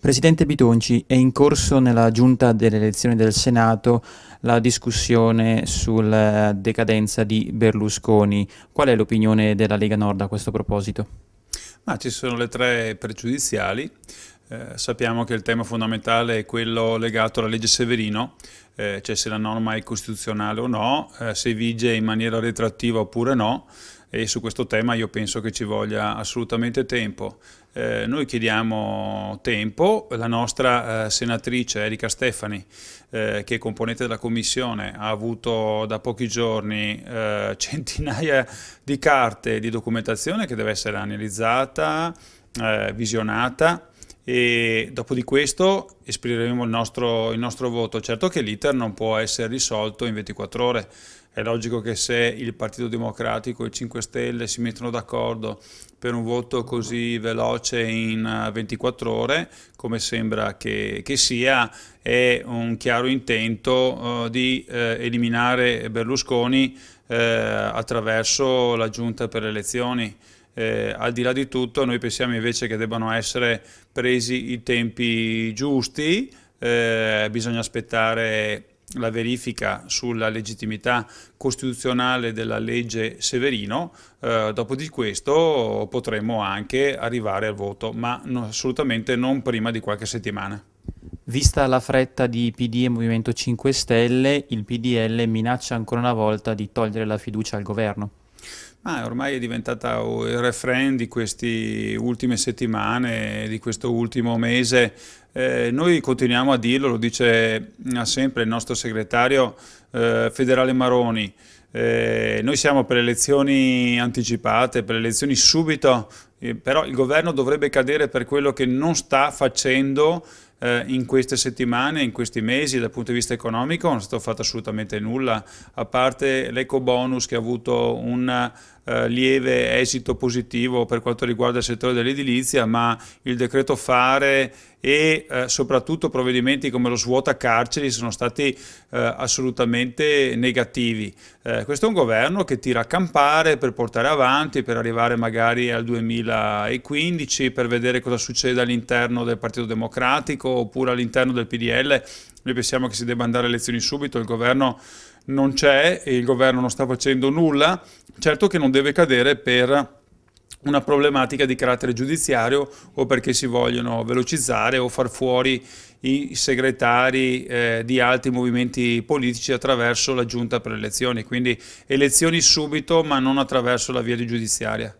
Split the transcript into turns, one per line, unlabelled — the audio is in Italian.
Presidente Bitonci, è in corso nella giunta delle elezioni del Senato la discussione sulla eh, decadenza di Berlusconi. Qual è l'opinione della Lega Nord a questo proposito?
Ma ci sono le tre pregiudiziali. Eh, sappiamo che il tema fondamentale è quello legato alla legge Severino, eh, cioè se la norma è costituzionale o no, eh, se vige in maniera retroattiva oppure no e su questo tema io penso che ci voglia assolutamente tempo. Eh, noi chiediamo tempo, la nostra eh, senatrice Erika Stefani, eh, che è componente della commissione, ha avuto da pochi giorni eh, centinaia di carte di documentazione che deve essere analizzata, eh, visionata e dopo di questo esprimeremo il nostro, il nostro voto. Certo che l'iter non può essere risolto in 24 ore, è logico che se il Partito Democratico e i 5 Stelle si mettono d'accordo per un voto così veloce in 24 eh, ore, come sembra che, che sia, è un chiaro intento uh, di uh, eliminare Berlusconi uh, attraverso la giunta per le elezioni. Eh, al di là di tutto noi pensiamo invece che debbano essere presi i tempi giusti, eh, bisogna aspettare la verifica sulla legittimità costituzionale della legge Severino, eh, dopo di questo potremo anche arrivare al voto, ma no, assolutamente
non prima di qualche settimana. Vista la fretta di PD e Movimento 5 Stelle, il PDL minaccia ancora una volta di togliere la fiducia al governo. Ma
ormai è diventata il refrain di queste ultime settimane, di questo ultimo mese. Eh, noi continuiamo a dirlo, lo dice eh, sempre il nostro segretario eh, federale Maroni. Eh, noi siamo per le elezioni anticipate, per le elezioni subito, eh, però il governo dovrebbe cadere per quello che non sta facendo eh, in queste settimane, in questi mesi dal punto di vista economico non è stato fatto assolutamente nulla, a parte l'eco bonus che ha avuto un eh, lieve esito positivo per quanto riguarda il settore dell'edilizia, ma il decreto fare e eh, soprattutto provvedimenti come lo svuota carceri sono stati eh, assolutamente negativi. Eh, questo è un governo che tira a campare per portare avanti, per arrivare magari al 2015, per vedere cosa succede all'interno del Partito Democratico, politico oppure all'interno del PDL, noi pensiamo che si debba andare alle elezioni subito, il governo non c'è e il governo non sta facendo nulla, certo che non deve cadere per una problematica di carattere giudiziario o perché si vogliono velocizzare o far fuori i segretari eh, di altri movimenti politici attraverso la giunta per le elezioni, quindi elezioni subito ma non attraverso la via giudiziaria.